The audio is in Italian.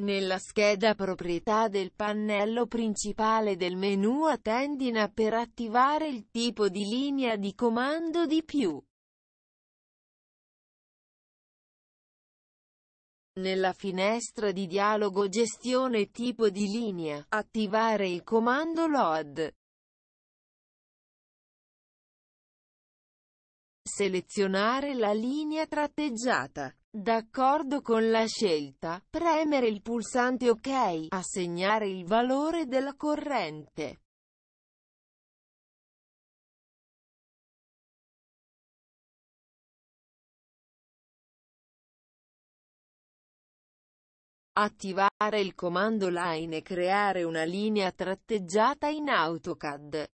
Nella scheda proprietà del pannello principale del menu a tendina per attivare il tipo di linea di comando di più. Nella finestra di dialogo gestione tipo di linea, attivare il comando LOAD. selezionare la linea tratteggiata. D'accordo con la scelta, premere il pulsante OK, assegnare il valore della corrente. Attivare il comando line e creare una linea tratteggiata in AutoCAD.